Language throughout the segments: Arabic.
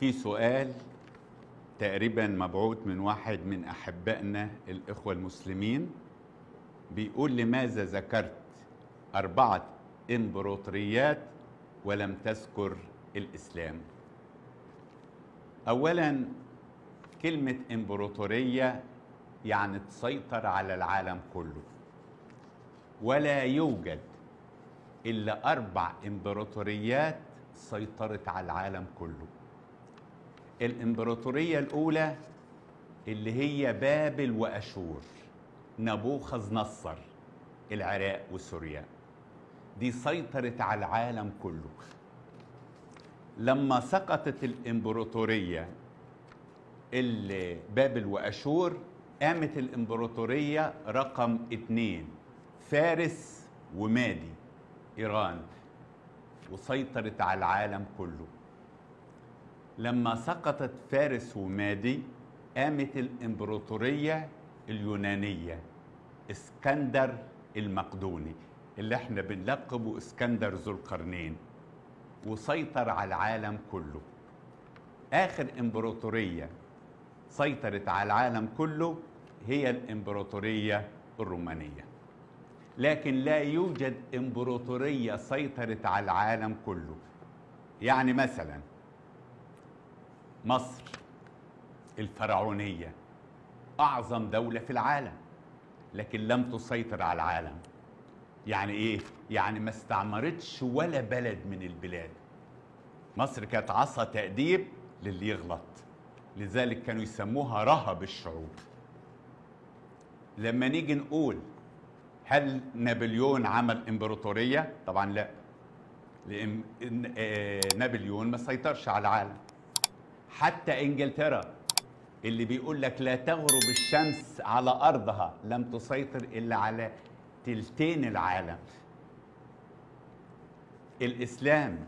في سؤال تقريبا مبعوث من واحد من احبائنا الاخوه المسلمين بيقول لماذا ذكرت اربعه امبراطوريات ولم تذكر الاسلام اولا كلمه امبراطوريه يعني تسيطر على العالم كله ولا يوجد الا اربع امبراطوريات سيطرت على العالم كله الإمبراطورية الأولى اللي هي بابل وأشور نبوخذ نصر العراق وسوريا دي سيطرت على العالم كله لما سقطت الإمبراطورية اللي بابل وأشور قامت الإمبراطورية رقم اتنين فارس ومادي إيران وسيطرت على العالم كله لما سقطت فارس ومادي قامت الإمبراطورية اليونانية اسكندر المقدوني اللي احنا بنلقبه اسكندر ذو القرنين وسيطر على العالم كله آخر إمبراطورية سيطرت على العالم كله هي الإمبراطورية الرومانية لكن لا يوجد إمبراطورية سيطرت على العالم كله يعني مثلاً مصر الفرعونية أعظم دولة في العالم لكن لم تسيطر على العالم يعني إيه؟ يعني ما استعمرتش ولا بلد من البلاد مصر كانت عصا تأديب للي يغلط لذلك كانوا يسموها رهب الشعوب لما نيجي نقول هل نابليون عمل إمبراطورية؟ طبعا لا لأن آه، نابليون ما سيطرش على العالم حتى انجلترا اللي بيقول لك لا تغرب الشمس على ارضها لم تسيطر الا على تلتين العالم الاسلام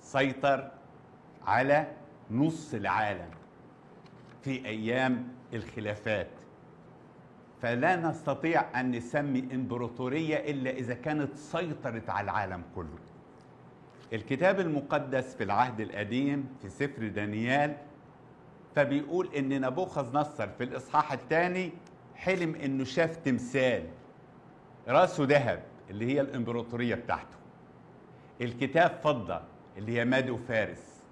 سيطر على نص العالم في ايام الخلافات فلا نستطيع ان نسمي امبراطوريه الا اذا كانت سيطرت على العالم كله الكتاب المقدس في العهد القديم في سفر دانيال فبيقول ان نبوخذ نصر في الاصحاح الثاني حلم انه شاف تمثال راسه ذهب اللي هي الامبراطوريه بتاعته الكتاب فضه اللي هي مادو فارس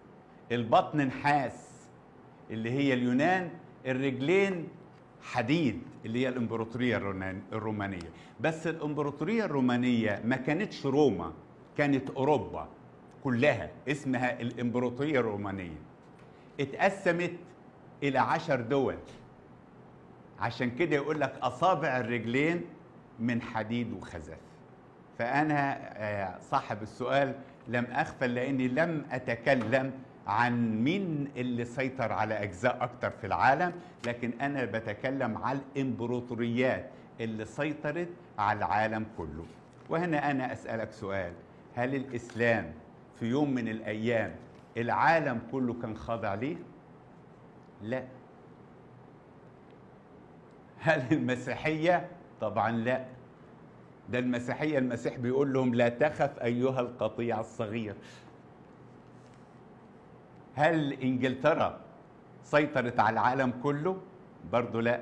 البطن نحاس اللي هي اليونان الرجلين حديد اللي هي الامبراطوريه الرومانيه بس الامبراطوريه الرومانيه ما كانتش روما كانت اوروبا كلها اسمها الإمبراطورية الرومانية اتقسمت إلى عشر دول عشان كده يقول لك أصابع الرجلين من حديد وخزف فأنا آه، صاحب السؤال لم أغفل لأني لم أتكلم عن مين اللي سيطر على أجزاء أكتر في العالم لكن أنا بتكلم على الإمبراطوريات اللي سيطرت على العالم كله وهنا أنا أسألك سؤال هل الإسلام في يوم من الأيام العالم كله كان خاضع ليه؟ لا هل المسيحية؟ طبعا لا ده المسيحية المسيح بيقول لهم لا تخف أيها القطيع الصغير هل إنجلترا سيطرت على العالم كله؟ برضه لا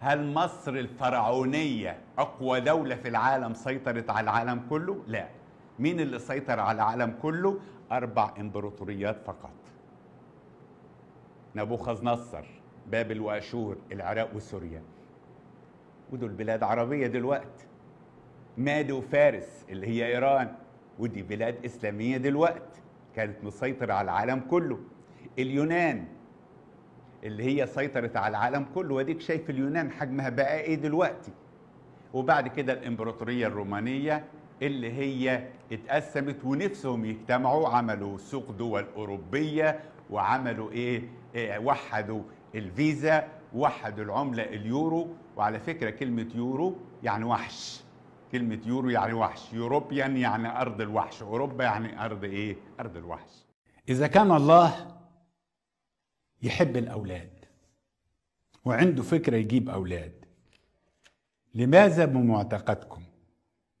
هل مصر الفرعونية أقوى دولة في العالم سيطرت على العالم كله؟ لا مين اللي سيطر على العالم كله أربع إمبراطوريات فقط نبوخذ نصر بابل وأشور العراق وسوريا ودول بلاد عربية دلوقت مادي وفارس اللي هي إيران ودي بلاد إسلامية دلوقت كانت مسيطرة على العالم كله اليونان اللي هي سيطرت على العالم كله واديك شايف اليونان حجمها بقى ايه دلوقتي وبعد كده الامبراطوريه الرومانيه اللي هي اتقسمت ونفسهم يجتمعوا عملوا سوق دول أوروبية وعملوا إيه, إيه وحدوا الفيزا وحدوا العملة اليورو وعلى فكرة كلمة يورو يعني وحش كلمة يورو يعني وحش يوروبيان يعني أرض الوحش أوروبا يعني أرض إيه أرض الوحش إذا كان الله يحب الأولاد وعنده فكرة يجيب أولاد لماذا بمعتقدكم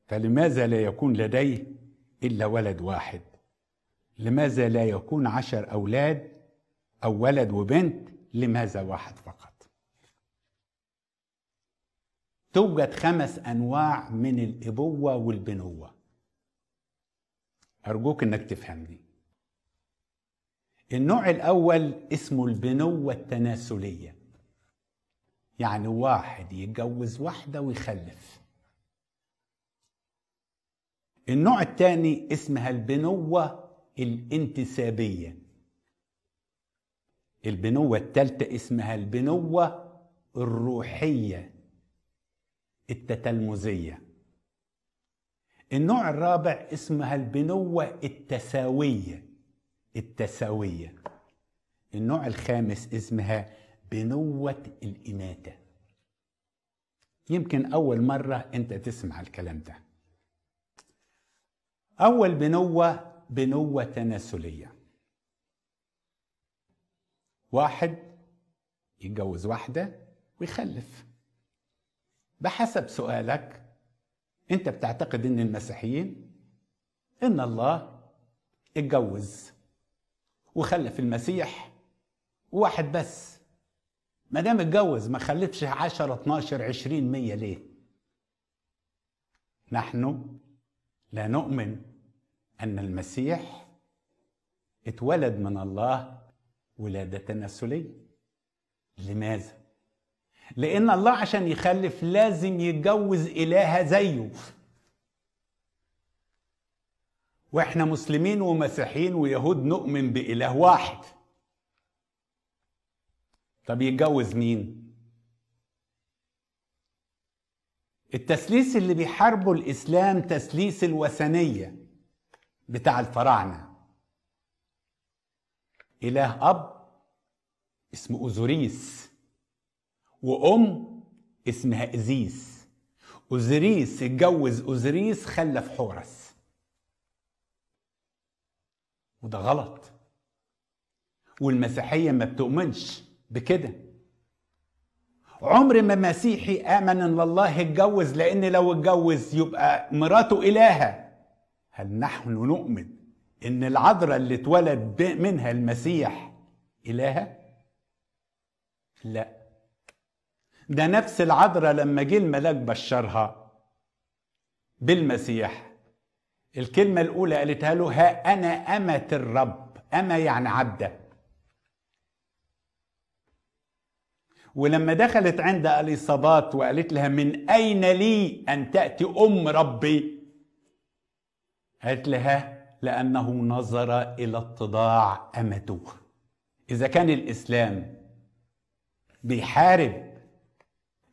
فلماذا لا يكون لديه إلا ولد واحد لماذا لا يكون عشر أولاد أو ولد وبنت لماذا واحد فقط توجد خمس أنواع من الإبوة والبنوة أرجوك أنك تفهمني النوع الأول اسمه البنوة التناسلية يعني واحد يتجوز واحدة ويخلف النوع الثاني اسمها البنوة الانتسابية البنوة الثالثة اسمها البنوة الروحية التتلمذية النوع الرابع اسمها البنوة التساوية التساوية النوع الخامس اسمها بنوة الإناثة يمكن أول مرة أنت تسمع الكلام ده أول بنوة بنوة تناسلية واحد يتجوز واحدة ويخلف بحسب سؤالك أنت بتعتقد أن المسيحيين أن الله اتجوز وخلف المسيح واحد بس ما دام اتجوز ما خلفش 10 12 20 100 ليه؟ نحن لا نؤمن أن المسيح اتولد من الله ولادة تناسلية لماذا؟ لأن الله عشان يخلف لازم يتجوز إلهة زيه واحنا مسلمين ومسيحيين ويهود نؤمن بإله واحد طب يتجوز مين؟ التسليس اللي بيحاربه الإسلام تسليس الوثنية بتاع الفراعنة إله أب اسمه أوزوريس وأم اسمها إزيس اوزوريس اتجوز اوزوريس خلف حورس وده غلط والمسيحية ما بتؤمنش بكده عمر ما مسيحي آمن إن الله اتجوز لأن لو اتجوز يبقى مراته إلهة هل نحن نؤمن إن العذراء اللي اتولد منها المسيح إلهة؟ لا ده نفس العذراء لما جه الملاك بشرها بالمسيح الكلمة الأولى قالتها له ها أنا أمة الرب أما يعني عبده ولما دخلت عند اليصابات وقالت لها من أين لي أن تأتي أم ربي قالت لها لأنه نظر إلى اتضاع أمته إذا كان الإسلام بيحارب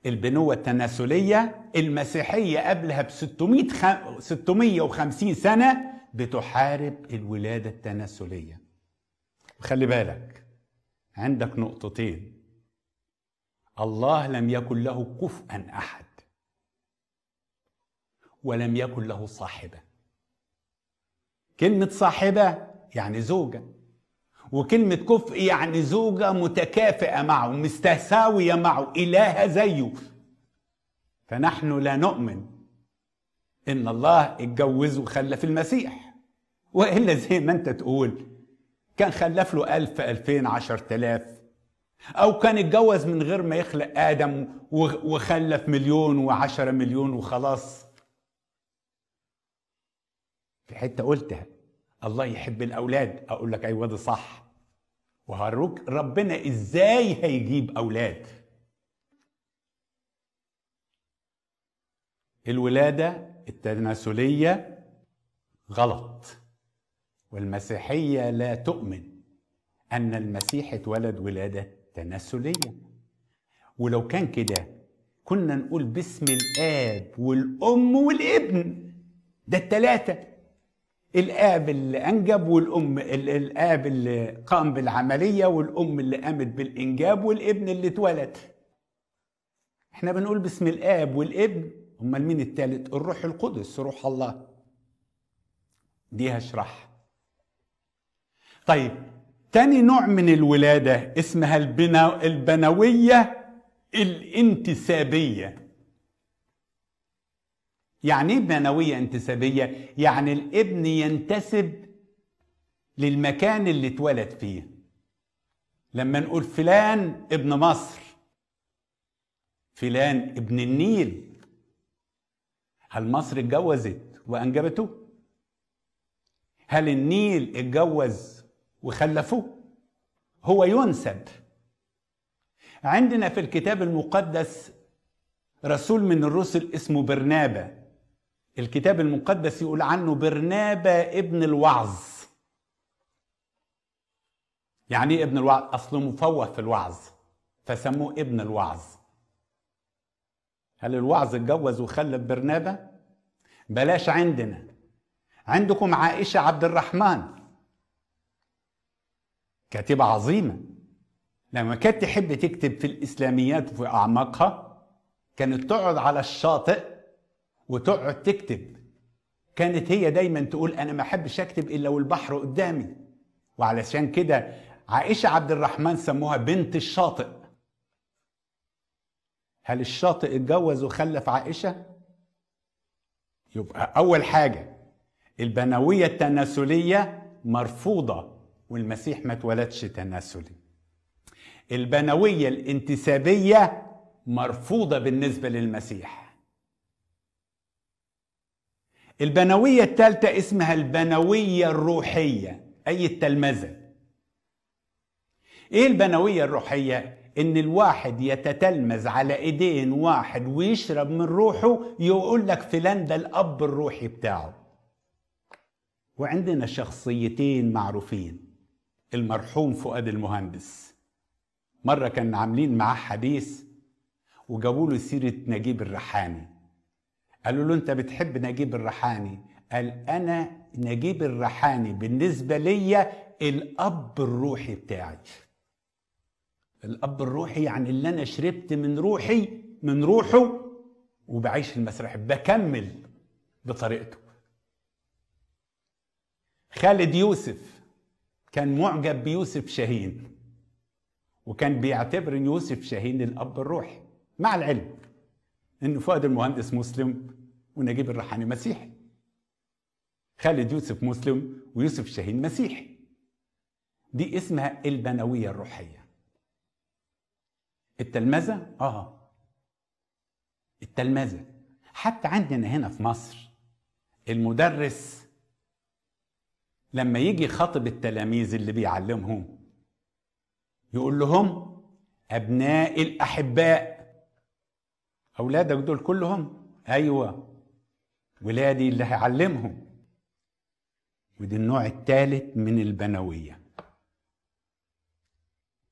البنوة التناسلية المسيحية قبلها ب 650 سنة بتحارب الولادة التناسلية خلي بالك عندك نقطتين الله لم يكن له كفءا احد ولم يكن له صاحبه كلمه صاحبه يعني زوجه وكلمه كفء يعني زوجه متكافئه معه مستساويه معه الهه زيه فنحن لا نؤمن ان الله اتجوز وخلف المسيح والا زي ما انت تقول كان خلف له ألف ألفين عشر تلاف أو كان اتجوز من غير ما يخلق آدم وخلف مليون وعشرة مليون وخلاص في حتة قلتها الله يحب الأولاد أقول لك أيوة ده صح وهروك ربنا إزاي هيجيب أولاد الولادة التناسلية غلط والمسيحية لا تؤمن أن المسيح اتولد ولاده تناسليه ولو كان كده كنا نقول باسم الاب والام والابن ده التلاته الاب اللي انجب والام الاب اللي قام بالعمليه والام اللي قامت بالانجاب والابن اللي اتولد احنا بنقول باسم الاب والابن امال مين التالت الروح القدس روح الله دي هشرحها طيب تاني نوع من الولادة اسمها البنوية الانتسابية يعني ايه بنوية انتسابية؟ يعني الابن ينتسب للمكان اللي اتولد فيه لما نقول فلان ابن مصر فلان ابن النيل هل مصر اتجوزت وانجبته هل النيل اتجوز وخلفوه هو ينسب عندنا في الكتاب المقدس رسول من الرسل اسمه برنابا الكتاب المقدس يقول عنه برنابا ابن الوعظ يعني ايه ابن الوعظ اصله مفوه في الوعظ فسموه ابن الوعظ هل الوعظ اتجوز وخلف برنابا بلاش عندنا عندكم عائشه عبد الرحمن كاتبة عظيمة لما كانت تحب تكتب في الإسلاميات وفي أعماقها كانت تقعد على الشاطئ وتقعد تكتب كانت هي دايما تقول أنا ما أحبش أكتب إلا والبحر قدامي وعلشان كده عائشة عبد الرحمن سموها بنت الشاطئ هل الشاطئ اتجوز وخلف عائشة؟ يبقى أول حاجة البنوية التناسلية مرفوضة والمسيح ما اتولدش تناسلي البنوية الانتسابية مرفوضة بالنسبة للمسيح البنوية الثالثة اسمها البنوية الروحية أي التلمذة إيه البنوية الروحية؟ إن الواحد يتتلمذ على إيدين واحد ويشرب من روحه يقول لك فلان ده الأب الروحي بتاعه وعندنا شخصيتين معروفين المرحوم فؤاد المهندس مرة كان عاملين معاه حديث وجابوا له سيرة نجيب الريحاني قالوا له أنت بتحب نجيب الريحاني قال أنا نجيب الريحاني بالنسبة ليا الأب الروحي بتاعي الأب الروحي يعني اللي أنا شربت من روحي من روحه وبعيش المسرح بكمل بطريقته خالد يوسف كان معجب بيوسف شاهين وكان بيعتبر ان يوسف شاهين الاب الروحي مع العلم ان فؤاد المهندس مسلم ونجيب الريحاني مسيحي خالد يوسف مسلم ويوسف شاهين مسيحي دي اسمها البنويه الروحيه التلمذه اه التلمذه حتى عندنا هنا في مصر المدرس لما يجي خطب التلاميذ اللي بيعلمهم يقول لهم أبناء الأحباء أولادك دول كلهم أيوة ولادي اللي هيعلمهم ودي النوع الثالث من البنوية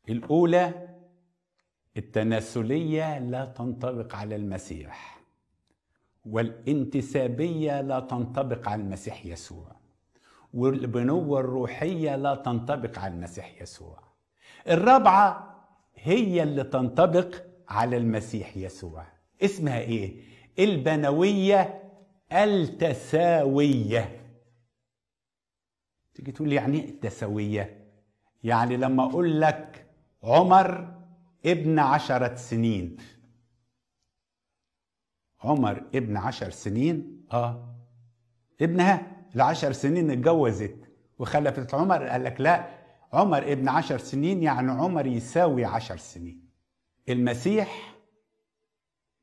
الأولى التناسلية لا تنطبق على المسيح والانتسابية لا تنطبق على المسيح يسوع والبنوة الروحية لا تنطبق على المسيح يسوع الرابعة هي اللي تنطبق على المسيح يسوع اسمها ايه؟ البنوية التساوية تيجي تقول يعني ايه التساوية؟ يعني لما اقول لك عمر ابن عشرة سنين عمر ابن عشر سنين اه ابنها العشر سنين اتجوزت وخلفت عمر قال لك لا عمر ابن عشر سنين يعني عمر يساوي عشر سنين المسيح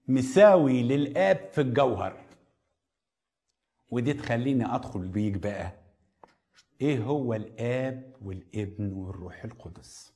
مساوي للآب في الجوهر ودي تخليني أدخل بيك بقى إيه هو الآب والابن والروح القدس